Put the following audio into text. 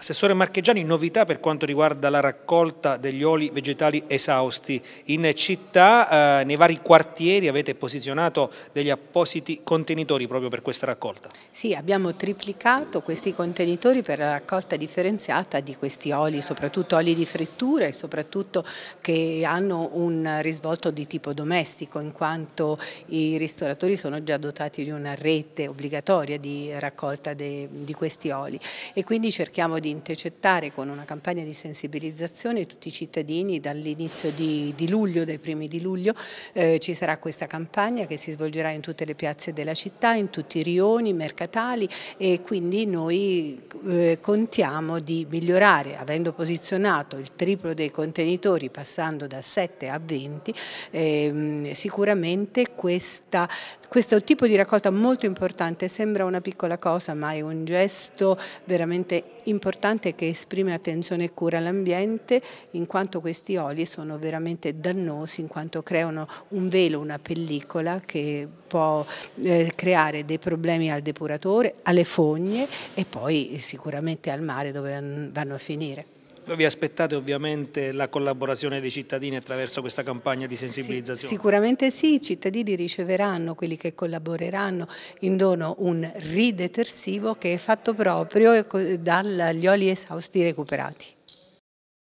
Assessore Marcheggiani, novità per quanto riguarda la raccolta degli oli vegetali esausti. In città, eh, nei vari quartieri, avete posizionato degli appositi contenitori proprio per questa raccolta. Sì, abbiamo triplicato questi contenitori per la raccolta differenziata di questi oli, soprattutto oli di frittura e soprattutto che hanno un risvolto di tipo domestico, in quanto i ristoratori sono già dotati di una rete obbligatoria di raccolta de, di questi oli e quindi cerchiamo di di intercettare con una campagna di sensibilizzazione tutti i cittadini dall'inizio di, di, luglio, dai primi di luglio eh, ci sarà questa campagna che si svolgerà in tutte le piazze della città, in tutti i rioni, mercatali e quindi noi eh, contiamo di migliorare, avendo posizionato il triplo dei contenitori passando da 7 a 20, ehm, sicuramente questa, questo tipo di raccolta molto importante sembra una piccola cosa ma è un gesto veramente importante importante che esprime attenzione e cura all'ambiente in quanto questi oli sono veramente dannosi in quanto creano un velo, una pellicola che può eh, creare dei problemi al depuratore, alle fogne e poi sicuramente al mare dove vanno a finire vi aspettate ovviamente la collaborazione dei cittadini attraverso questa campagna di sensibilizzazione? Sì, sicuramente sì, i cittadini riceveranno, quelli che collaboreranno, in dono un ridetersivo che è fatto proprio ecco, dagli oli esausti recuperati.